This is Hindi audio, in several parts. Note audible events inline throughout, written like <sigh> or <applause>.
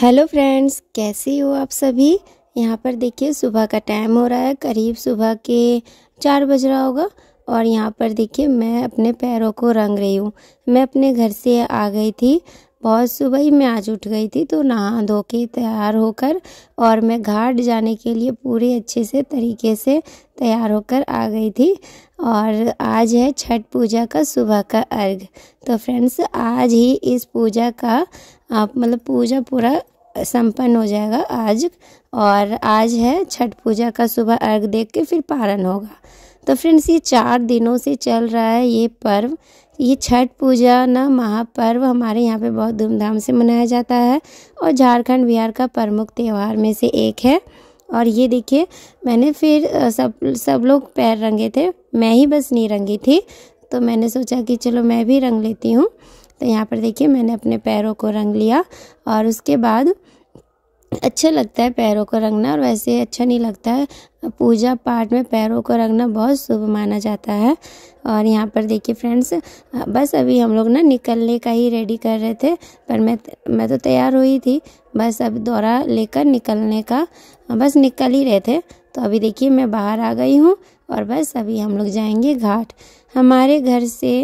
हेलो फ्रेंड्स कैसे हो आप सभी यहाँ पर देखिए सुबह का टाइम हो रहा है करीब सुबह के चार बज रहा होगा और यहाँ पर देखिए मैं अपने पैरों को रंग रही हूँ मैं अपने घर से आ गई थी बहुत सुबह ही मैं आज उठ गई थी तो नहा धो के तैयार होकर और मैं घाट जाने के लिए पूरे अच्छे से तरीके से तैयार होकर आ गई थी और आज है छठ पूजा का सुबह का अर्घ तो फ्रेंड्स आज ही इस पूजा का आप मतलब पूजा पूरा संपन्न हो जाएगा आज और आज है छठ पूजा का सुबह अर्घ देख के फिर पारण होगा तो फ्रेंड्स ये चार दिनों से चल रहा है ये पर्व तो ये छठ पूजा ना महापर्व हमारे यहाँ पे बहुत धूमधाम से मनाया जाता है और झारखंड बिहार का प्रमुख त्यौहार में से एक है और ये देखिए मैंने फिर सब सब लोग पैर रंगे थे मैं ही बस नहीं रंगी थी तो मैंने सोचा कि चलो मैं भी रंग लेती हूँ तो यहाँ पर देखिए मैंने अपने पैरों को रंग लिया और उसके बाद अच्छा लगता है पैरों को रंगना और वैसे अच्छा नहीं लगता है पूजा पाठ में पैरों को रंगना बहुत शुभ माना जाता है और यहाँ पर देखिए फ्रेंड्स बस अभी हम लोग ना निकलने का ही रेडी कर रहे थे पर मैं मैं तो तैयार हुई थी बस अब दौरा लेकर निकलने का बस निकल ही रहे थे तो अभी देखिए मैं बाहर आ गई हूँ और बस अभी हम लोग जाएंगे घाट हमारे घर से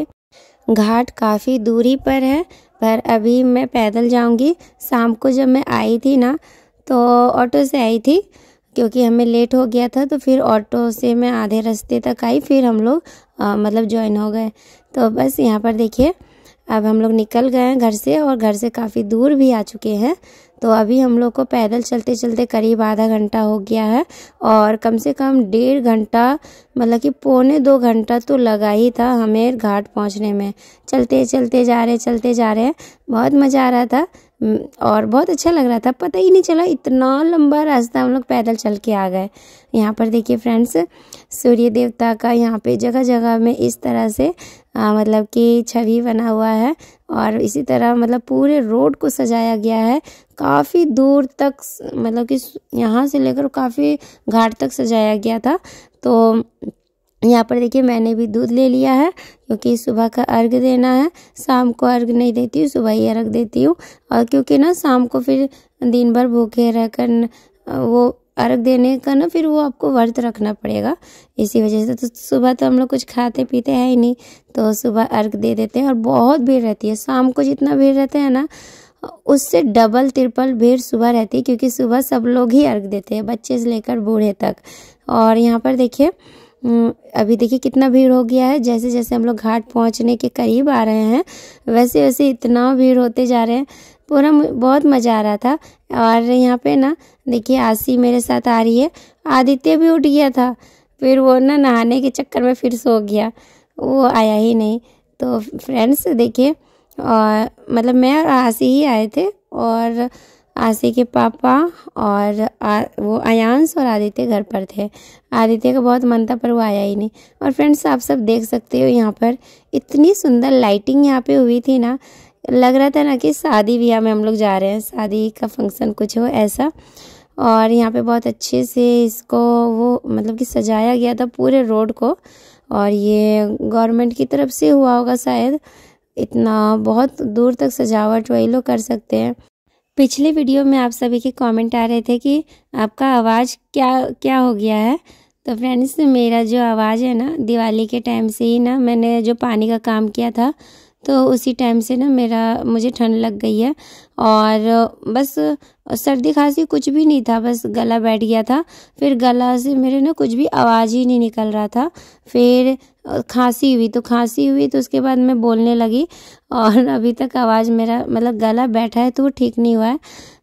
घाट काफ़ी दूरी पर है पर अभी मैं पैदल जाऊंगी शाम को जब मैं आई थी ना तो ऑटो से आई थी क्योंकि हमें लेट हो गया था तो फिर ऑटो से मैं आधे रास्ते तक आई फिर हम लोग मतलब ज्वाइन हो गए तो बस यहाँ पर देखिए अब हम लोग निकल गए हैं घर से और घर से काफ़ी दूर भी आ चुके हैं तो अभी हम लोग को पैदल चलते चलते करीब आधा घंटा हो गया है और कम से कम डेढ़ घंटा मतलब कि पौने दो घंटा तो लगा ही था हमें घाट पहुंचने में चलते चलते जा रहे चलते जा रहे बहुत मज़ा आ रहा था हम्म, और बहुत अच्छा लग रहा था पता ही नहीं चला इतना लंबा रास्ता हम लोग पैदल चल के आ गए यहाँ पर देखिए फ्रेंड्स सूर्य देवता का यहाँ पे जगह जगह में इस तरह से आ, मतलब कि छवि बना हुआ है और इसी तरह मतलब पूरे रोड को सजाया गया है काफ़ी दूर तक मतलब कि यहाँ से लेकर काफ़ी घाट तक सजाया गया था तो यहाँ पर देखिए मैंने भी दूध ले लिया है क्योंकि सुबह का अर्घ देना है शाम को अर्घ नहीं देती हूँ सुबह ही अर्घ देती हूँ और क्योंकि ना शाम को फिर दिन भर भूखे रहकर वो अर्घ देने का ना फिर वो आपको व्रत रखना पड़ेगा इसी वजह से तो सुबह तो हम लोग कुछ खाते पीते हैं ही नहीं तो सुबह अर्घ दे देते हैं और बहुत भीड़ रहती है शाम को जितना भीड़ रहता है ना उससे डबल त्रिपल भीड़ सुबह रहती है क्योंकि सुबह सब लोग ही अर्घ देते हैं बच्चे से लेकर बूढ़े तक और यहाँ पर देखिए हम्म, अभी देखिए कितना भीड़ हो गया है जैसे जैसे हम लोग घाट पहुंचने के करीब आ रहे हैं वैसे वैसे इतना भीड़ होते जा रहे हैं पूरा बहुत मज़ा आ रहा था और यहाँ पे ना देखिए आसी मेरे साथ आ रही है आदित्य भी उठ गया था फिर वो ना नहाने के चक्कर में फिर सो गया वो आया ही नहीं तो फ्रेंड्स देखिए और मतलब मैं और आसी ही आए थे और आशी के पापा और आ, वो अयांश और आदित्य घर पर थे आदित्य का बहुत मन था पर वो आया ही नहीं और फ्रेंड्स आप सब देख सकते हो यहाँ पर इतनी सुंदर लाइटिंग यहाँ पे हुई थी ना लग रहा था ना कि शादी ब्याह में हम लोग जा रहे हैं शादी का फंक्शन कुछ हो ऐसा और यहाँ पे बहुत अच्छे से इसको वो मतलब कि सजाया गया था पूरे रोड को और ये गवर्नमेंट की तरफ से हुआ होगा शायद इतना बहुत दूर तक सजावट वही लोग कर सकते हैं पिछले वीडियो में आप सभी के कमेंट आ रहे थे कि आपका आवाज़ क्या क्या हो गया है तो फ्रेंड्स मेरा जो आवाज़ है ना दिवाली के टाइम से ही ना मैंने जो पानी का काम किया था तो उसी टाइम से ना मेरा मुझे ठंड लग गई है और बस सर्दी खांसी कुछ भी नहीं था बस गला बैठ गया था फिर गला से मेरे ना कुछ भी आवाज़ ही नहीं निकल रहा था फिर खांसी हुई तो खांसी हुई तो उसके बाद मैं बोलने लगी और अभी तक आवाज़ मेरा मतलब गला बैठा है तो वो ठीक नहीं हुआ है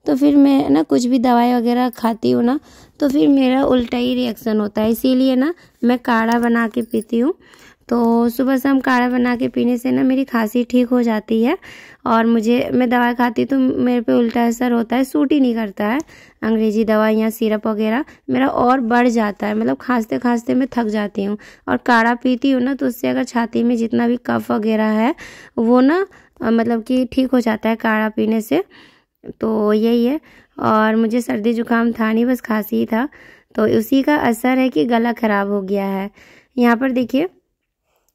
तो फिर मैं ना कुछ भी दवाई वगैरह खाती हूँ ना तो फिर मेरा उल्टा ही रिएक्शन होता है इसीलिए ना मैं काढ़ा बना के पीती हूँ तो सुबह शाम काढ़ा बना के पीने से ना मेरी खांसी ठीक हो जाती है और मुझे मैं दवा खाती तो मेरे पे उल्टा असर होता है सूट ही नहीं करता है अंग्रेजी दवा या सिरप वगैरह मेरा और बढ़ जाता है मतलब खांसते खांसते मैं थक जाती हूँ और काढ़ा पीती हूँ ना तो उससे अगर छाती में जितना भी कफ वगैरह है वो ना मतलब कि ठीक हो जाता है काढ़ा पीने से तो यही है और मुझे सर्दी जुकाम था नहीं बस खांसी ही था तो उसी का असर है कि गला ख़राब हो गया है यहाँ पर देखिए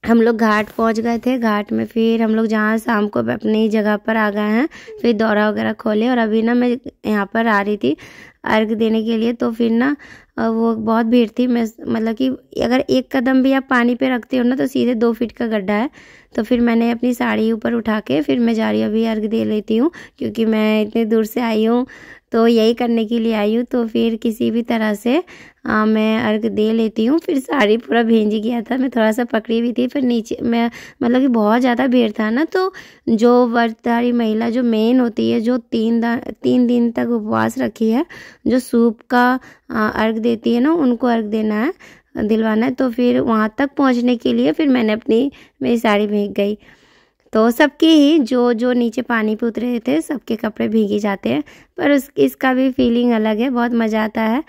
हम लोग घाट पहुंच गए थे घाट में फिर हम लोग जहाँ शाम को अपनी जगह पर आ गए हैं फिर दौरा वगैरह खोले और अभी ना मैं यहाँ पर आ रही थी अर्घ देने के लिए तो फिर ना वो बहुत भीड़ थी मैं मतलब कि अगर एक कदम भी आप पानी पे रखते हो ना तो सीधे दो फीट का गड्ढा है तो फिर मैंने अपनी साड़ी ऊपर उठा के फिर मैं जा रही अभी अर्घ दे लेती हूँ क्योंकि मैं इतने दूर से आई हूँ तो यही करने के लिए आई हूँ तो फिर किसी भी तरह से आ, मैं अर्घ दे लेती हूँ फिर साड़ी पूरा भेज गया था मैं थोड़ा सा पकड़ी हुई थी फिर नीचे मैं मतलब कि बहुत ज़्यादा भीड़ था ना तो जो व्रतधारी महिला जो मेन होती है जो तीन तीन दिन तक उपवास रखी है जो सूप का अर्घ देती है ना उनको अर्घ देना है दिलवाना है तो फिर वहाँ तक पहुँचने के लिए फिर मैंने अपनी मेरी साड़ी भीग गई तो सबके ही जो जो नीचे पानी पे उतरे थे सबके कपड़े भीगे जाते हैं पर उस इसका भी फीलिंग अलग है बहुत मज़ा आता है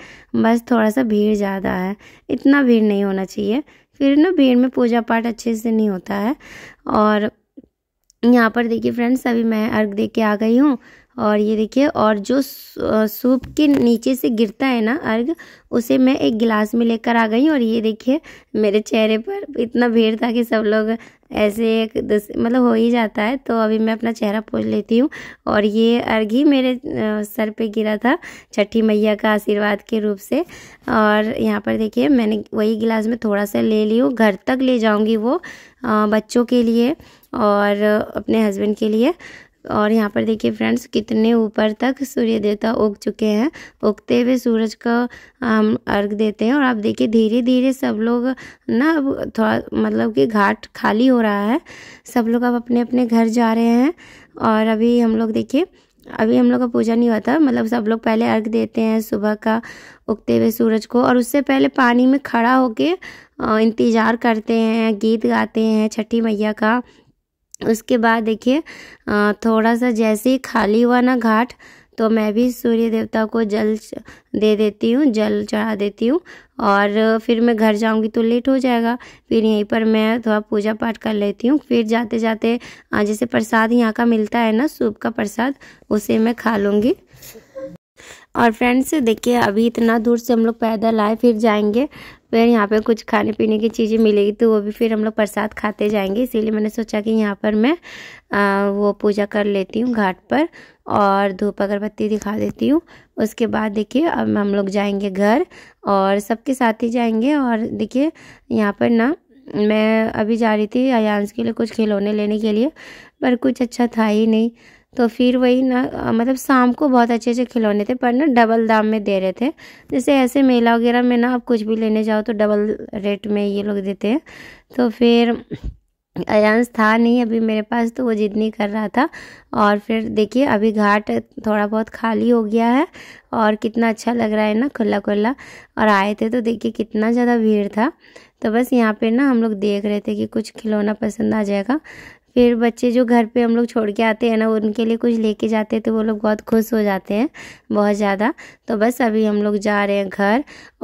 बस थोड़ा सा भीड़ ज़्यादा है इतना भीड़ नहीं होना चाहिए फिर ना भीड़ में पूजा पाठ अच्छे से नहीं होता है और यहाँ पर देखिए फ्रेंड्स अभी मैं अर्घ दे के आ गई हूँ और ये देखिए और जो सूप के नीचे से गिरता है ना अर्घ उसे मैं एक गिलास में लेकर आ गई और ये देखिए मेरे चेहरे पर इतना भीड़ था कि सब लोग ऐसे एक मतलब हो ही जाता है तो अभी मैं अपना चेहरा पोछ लेती हूँ और ये अर्घ ही मेरे सर पे गिरा था छठी मैया का आशीर्वाद के रूप से और यहाँ पर देखिए मैंने वही गिलास में थोड़ा सा ले ली हूँ घर तक ले जाऊँगी वो बच्चों के लिए और अपने हस्बैंड के लिए और यहाँ पर देखिए फ्रेंड्स कितने ऊपर तक सूर्य देवता उग चुके हैं उगते हुए सूरज का हम अर्घ देते हैं और आप देखिए धीरे धीरे सब लोग ना थोड़ा मतलब कि घाट खाली हो रहा है सब लोग अब अपने अपने घर जा रहे हैं और अभी हम लोग देखिए अभी हम लोग का पूजा नहीं हुआ था मतलब सब लोग पहले अर्घ देते हैं सुबह का उगते हुए सूरज को और उससे पहले पानी में खड़ा होके इंतज़ार करते हैं गीत गाते हैं छठी मैया का उसके बाद देखिए थोड़ा सा जैसे ही खाली हुआ ना घाट तो मैं भी सूर्य देवता को जल दे देती हूँ जल चढ़ा देती हूँ और फिर मैं घर जाऊँगी तो लेट हो जाएगा फिर यहीं पर मैं थोड़ा पूजा पाठ कर लेती हूँ फिर जाते जाते जैसे प्रसाद यहाँ का मिलता है ना सूप का प्रसाद उसे मैं खा लूँगी और फ्रेंड्स देखिए अभी इतना दूर से हम लोग पैदल आए फिर जाएंगे फिर यहाँ पे कुछ खाने पीने की चीज़ें मिलेगी तो वो भी फिर हम लोग प्रसाद खाते जाएंगे इसीलिए मैंने सोचा कि यहाँ पर मैं आ, वो पूजा कर लेती हूँ घाट पर और धूप अगरबत्ती दिखा देती हूँ उसके बाद देखिए अब हम लोग जाएंगे घर और सबके साथ ही जाएंगे और देखिए यहाँ पर ना मैं अभी जा रही थी अयांस के लिए कुछ खिलौने लेने के लिए पर कुछ अच्छा था ही नहीं तो फिर वही ना मतलब शाम को बहुत अच्छे अच्छे खिलौने थे पर ना डबल दाम में दे रहे थे जैसे ऐसे मेला वगैरह में ना आप कुछ भी लेने जाओ तो डबल रेट में ये लोग देते हैं तो फिर अजांस था नहीं अभी मेरे पास तो वो जिद नहीं कर रहा था और फिर देखिए अभी घाट थोड़ा बहुत खाली हो गया है और कितना अच्छा लग रहा है ना खुला खुला और आए थे तो देखिए कितना ज़्यादा भीड़ था तो बस यहाँ पे ना हम लोग देख रहे थे कि कुछ खिलौना पसंद आ जाएगा फिर बच्चे जो घर पे हम लोग छोड़ के आते हैं ना उनके लिए कुछ लेके जाते हैं तो वो लोग बहुत खुश हो जाते हैं बहुत ज़्यादा तो बस अभी हम लोग जा रहे हैं घर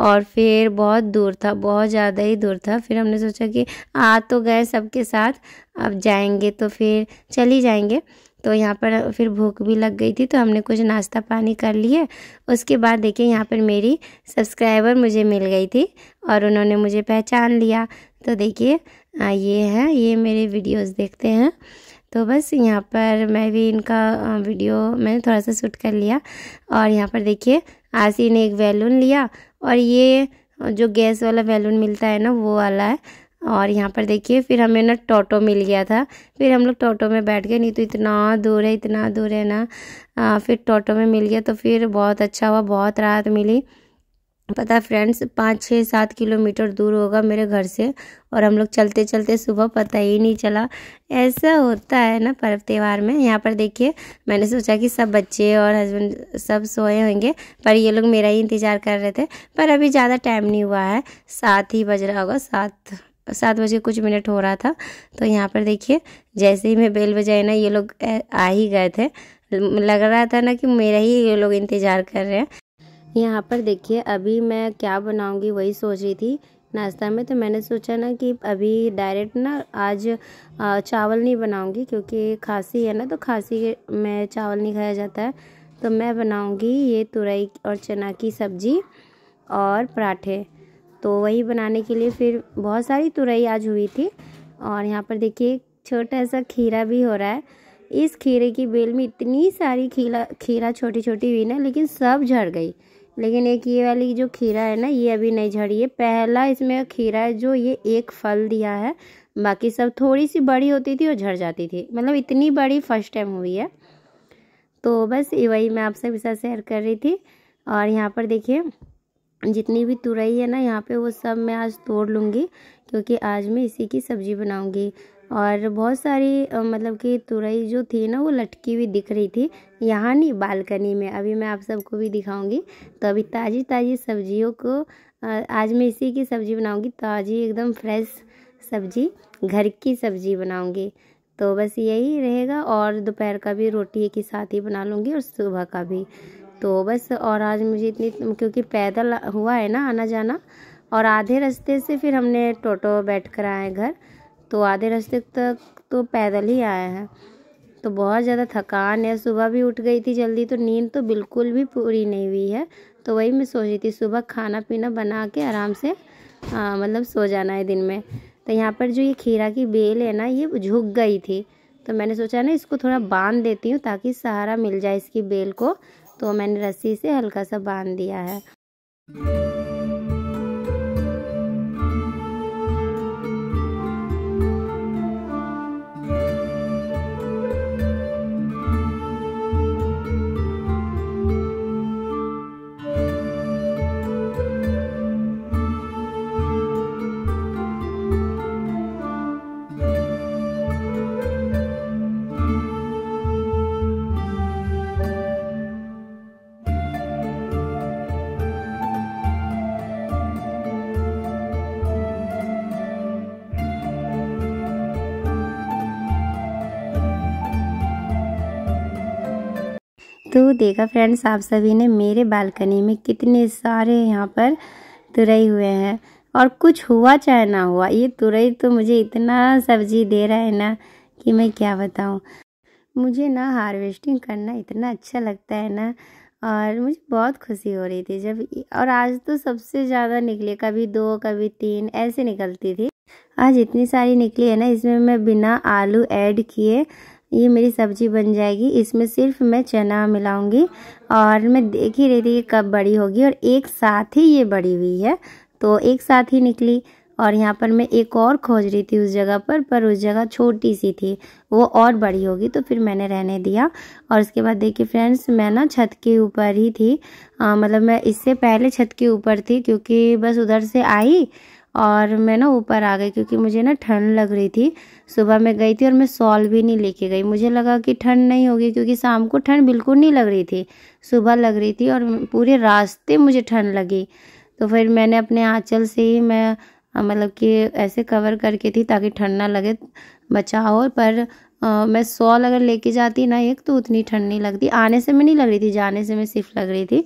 और फिर बहुत दूर था बहुत ज़्यादा ही दूर था फिर हमने सोचा कि आ तो गए सबके साथ अब जाएंगे तो फिर चली जाएंगे तो यहाँ पर फिर भूख भी लग गई थी तो हमने कुछ नाश्ता पानी कर लिए उसके बाद देखिए यहाँ पर मेरी सब्सक्राइबर मुझे मिल गई थी और उन्होंने मुझे पहचान लिया तो देखिए ये है ये मेरे वीडियोस देखते हैं तो बस यहाँ पर मैं भी इनका वीडियो मैंने थोड़ा सा शूट कर लिया और यहाँ पर देखिए आशी ने एक बैलून लिया और ये जो गैस वाला बैलून मिलता है ना वो वाला है और यहाँ पर देखिए फिर हमें ना टोटो मिल गया था फिर हम लोग टोटो में बैठ गए नहीं तो इतना दूर है इतना दूर है ना आ, फिर टोटो में मिल गया तो फिर बहुत अच्छा हुआ बहुत राहत मिली पता फ्रेंड्स पाँच छः सात किलोमीटर दूर होगा मेरे घर से और हम लोग चलते चलते सुबह पता ही नहीं चला ऐसा होता है ना पर्व त्यौहार में यहाँ पर देखिए मैंने सोचा कि सब बच्चे और हस्बैंड सब सोए होंगे पर ये लोग मेरा ही इंतज़ार कर रहे थे पर अभी ज़्यादा टाइम नहीं हुआ है सात ही बज रहा होगा सात सात बजे कुछ मिनट हो रहा था तो यहाँ पर देखिए जैसे ही मैं बेल बजाई ना ये लोग आ ही गए थे लग रहा था ना कि मेरा ही ये लोग इंतज़ार कर रहे हैं यहाँ पर देखिए अभी मैं क्या बनाऊँगी वही सोच रही थी नाश्ता में तो मैंने सोचा ना कि अभी डायरेक्ट ना आज चावल नहीं बनाऊँगी क्योंकि खांसी है ना तो खांसी में चावल नहीं खाया जाता है तो मैं बनाऊँगी ये तुरई और चना की सब्ज़ी और पराठे तो वही बनाने के लिए फिर बहुत सारी तुरई आज हुई थी और यहाँ पर देखिए छोटा सा खीरा भी हो रहा है इस खीरे की बेल में इतनी सारी खीरा खीरा छोटी छोटी हुई ना लेकिन सब झड़ गई लेकिन एक ये वाली जो खीरा है ना ये अभी नहीं झड़ी है पहला इसमें खीरा है जो ये एक फल दिया है बाकी सब थोड़ी सी बड़ी होती थी और झड़ जाती थी मतलब इतनी बड़ी फर्स्ट टाइम हुई है तो बस वही मैं आपसे भी शेयर कर रही थी और यहाँ पर देखिए जितनी भी तुरई है ना यहाँ पे वो सब मैं आज तोड़ लूँगी क्योंकि आज मैं इसी की सब्ज़ी बनाऊँगी और बहुत सारी मतलब कि तुरई जो थी ना वो लटकी हुई दिख रही थी यहाँ नहीं बालकनी में अभी मैं आप सबको भी दिखाऊंगी तो अभी ताज़ी ताज़ी सब्जियों को आज मैं इसी की सब्ज़ी बनाऊंगी ताज़ी एकदम फ्रेश सब्ज़ी घर की सब्ज़ी बनाऊंगी तो बस यही रहेगा और दोपहर का भी रोटी के साथ ही बना लूँगी और सुबह का भी तो बस और आज मुझे इतनी क्योंकि पैदल हुआ है ना आना जाना और आधे रास्ते से फिर हमने टोटो बैठ कर आए घर तो आधे रास्ते तक तो पैदल ही आए हैं तो बहुत ज़्यादा थकान है सुबह भी उठ गई थी जल्दी तो नींद तो बिल्कुल भी पूरी नहीं हुई है तो वही मैं सोच रही थी सुबह खाना पीना बना के आराम से आ, मतलब सो जाना है दिन में तो यहाँ पर जो ये खीरा की बेल है ना ये झुक गई थी तो मैंने सोचा ना इसको थोड़ा बांध देती हूँ ताकि सहारा मिल जाए इसकी बेल को तो मैंने रस्सी से हल्का सा बांध दिया है तो देखा फ्रेंड्स आप सभी ने मेरे बालकनी में कितने सारे यहाँ पर तुरई हुए हैं और कुछ हुआ चाहे ना हुआ ये तुरई तो मुझे इतना सब्जी दे रहा है ना कि मैं क्या बताऊँ मुझे ना हार्वेस्टिंग करना इतना अच्छा लगता है ना और मुझे बहुत खुशी हो रही थी जब और आज तो सबसे ज़्यादा निकले कभी दो कभी तीन ऐसे निकलती थी आज इतनी सारी निकली है ना इसमें मैं बिना आलू ऐड किए ये मेरी सब्ज़ी बन जाएगी इसमें सिर्फ मैं चना मिलाऊंगी और मैं देख ही रही थी कि कब बड़ी होगी और एक साथ ही ये बड़ी हुई है तो एक साथ ही निकली और यहाँ पर मैं एक और खोज रही थी उस जगह पर पर उस जगह छोटी सी थी वो और बड़ी होगी तो फिर मैंने रहने दिया और उसके बाद देखिए फ्रेंड्स मैं ना छत के ऊपर ही थी आ, मतलब मैं इससे पहले छत के ऊपर थी क्योंकि बस उधर से आई और मैं ना ऊपर आ गई क्योंकि मुझे ना ठंड लग रही थी सुबह मैं गई थी और मैं सॉल भी नहीं लेके गई मुझे लगा कि ठंड नहीं होगी क्योंकि शाम को ठंड बिल्कुल नहीं लग रही थी सुबह लग रही थी और पूरे रास्ते मुझे ठंड लगी तो फिर मैंने अपने आँचल से ही मैं मतलब कि ऐसे कवर करके थी ताकि ठंड ना लगे बचाओ पर आ, मैं सॉल अगर लेके जाती ना एक तो उतनी ठंड नहीं लगती आने से मैं नहीं लग रही थी जाने से मैं सिर्फ लग रही थी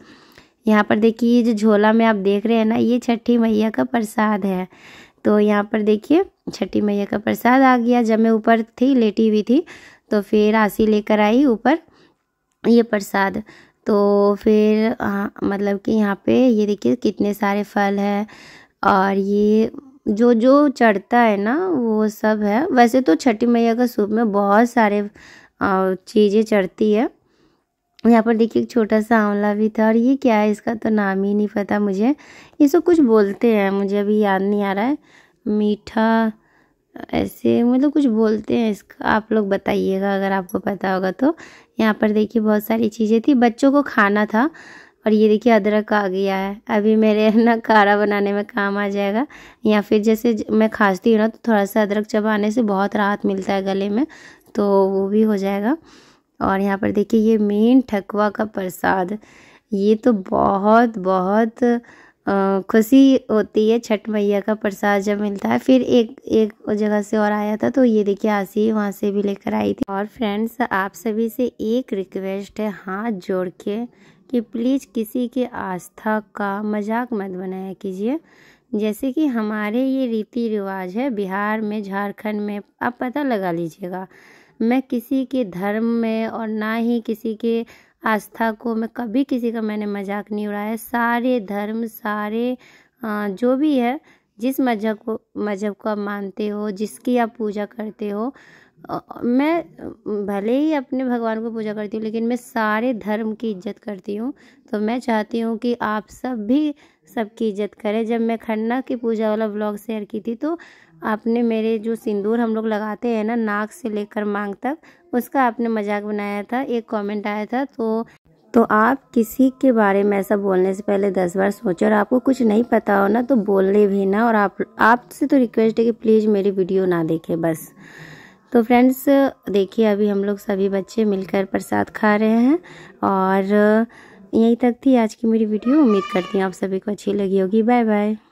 यहाँ पर देखिए ये जो झोला में आप देख रहे हैं ना ये छठी मैया का प्रसाद है तो यहाँ पर देखिए छठी मैया का प्रसाद आ गया जब मैं ऊपर थी लेटी हुई थी तो फिर आसी लेकर आई ऊपर ये प्रसाद तो फिर आ, मतलब कि यहाँ पे ये देखिए कितने सारे फल है और ये जो जो चढ़ता है ना वो सब है वैसे तो छठी मैया का सूप में बहुत सारे चीज़ें चढ़ती है यहाँ पर देखिए एक छोटा सा आंवला भी था और ये क्या है इसका तो नाम ही नहीं पता मुझे ये सब कुछ बोलते हैं मुझे अभी याद नहीं आ रहा है मीठा ऐसे मतलब कुछ बोलते हैं इसका आप लोग बताइएगा अगर आपको पता होगा तो यहाँ पर देखिए बहुत सारी चीज़ें थी बच्चों को खाना था और ये देखिए अदरक आ गया है अभी मेरे <laughs> ना काढ़ा बनाने में काम आ जाएगा या फिर जैसे मैं खाती हूँ ना तो थोड़ा सा अदरक चबाने से बहुत राहत मिलता है गले में तो वो भी हो जाएगा और यहाँ पर देखिए ये मेन ठकुआ का प्रसाद ये तो बहुत बहुत खुशी होती है छठ मैया का प्रसाद जब मिलता है फिर एक एक जगह से और आया था तो ये देखिए आसी वहाँ से भी लेकर आई थी और फ्रेंड्स आप सभी से एक रिक्वेस्ट है हाथ जोड़ के कि प्लीज़ किसी के आस्था का मजाक मत बनाया कीजिए जैसे कि हमारे ये रीति रिवाज है बिहार में झारखंड में आप पता लगा लीजिएगा मैं किसी के धर्म में और ना ही किसी के आस्था को मैं कभी किसी का मैंने मजाक नहीं उड़ाया सारे धर्म सारे जो भी है जिस मजहब को मजहब को आप मानते हो जिसकी आप पूजा करते हो मैं भले ही अपने भगवान को पूजा करती हूँ लेकिन मैं सारे धर्म की इज्जत करती हूँ तो मैं चाहती हूँ कि आप सब भी सबकी इज्जत करें जब मैं खन्ना की पूजा वाला ब्लॉग शेयर की थी तो आपने मेरे जो सिंदूर हम लोग लगाते हैं ना नाक से लेकर मांग तक उसका आपने मजाक बनाया था एक कमेंट आया था तो तो आप किसी के बारे में ऐसा बोलने से पहले दस बार सोचो और आपको कुछ नहीं पता हो ना तो बोलने भी ना और आप आपसे तो रिक्वेस्ट है कि प्लीज़ मेरी वीडियो ना देखें बस तो फ्रेंड्स देखिए अभी हम लोग सभी बच्चे मिलकर प्रसाद खा रहे हैं और यहीं तक थी आज की मेरी वीडियो उम्मीद करती हूँ आप सभी को अच्छी लगी होगी बाय बाय